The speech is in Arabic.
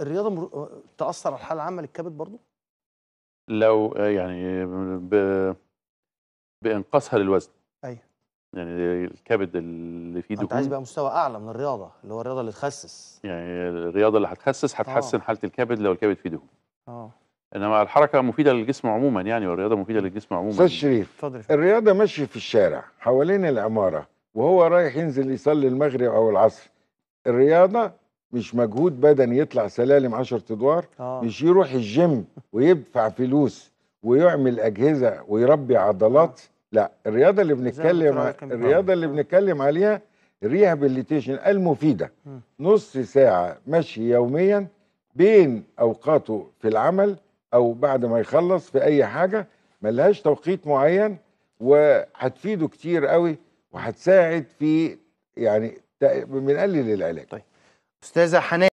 الرياضه مر... تاثر على الحاله العامه للكبد برضو لو آه، يعني ب... بانقاصها للوزن ايوه يعني الكبد اللي فيه دهون انت عايز بقى مستوى اعلى من الرياضه اللي هو الرياضه اللي تخسس يعني الرياضه اللي هتخسس هتحسن آه. حاله الكبد لو الكبد فيه دهون اه انما الحركه مفيده للجسم عموما يعني والرياضه مفيده للجسم عموما استاذ شريف الرياضه ماشي في الشارع حوالين العماره وهو رايح ينزل يصلي المغرب او العصر الرياضه مش مجهود بدني يطلع سلالم 10 ادوار آه. مش يروح الجيم ويدفع فلوس ويعمل اجهزه ويربي عضلات آه. لا الرياضه اللي بنتكلم الرياضه اللي بنتكلم عليها الريهابيليتيشن المفيده نص ساعه مشي يوميا بين اوقاته في العمل او بعد ما يخلص في اي حاجه ملهاش توقيت معين وهتفيده كتير قوي وهتساعد في يعني بنقلل العلاج طيب. There's a Hanif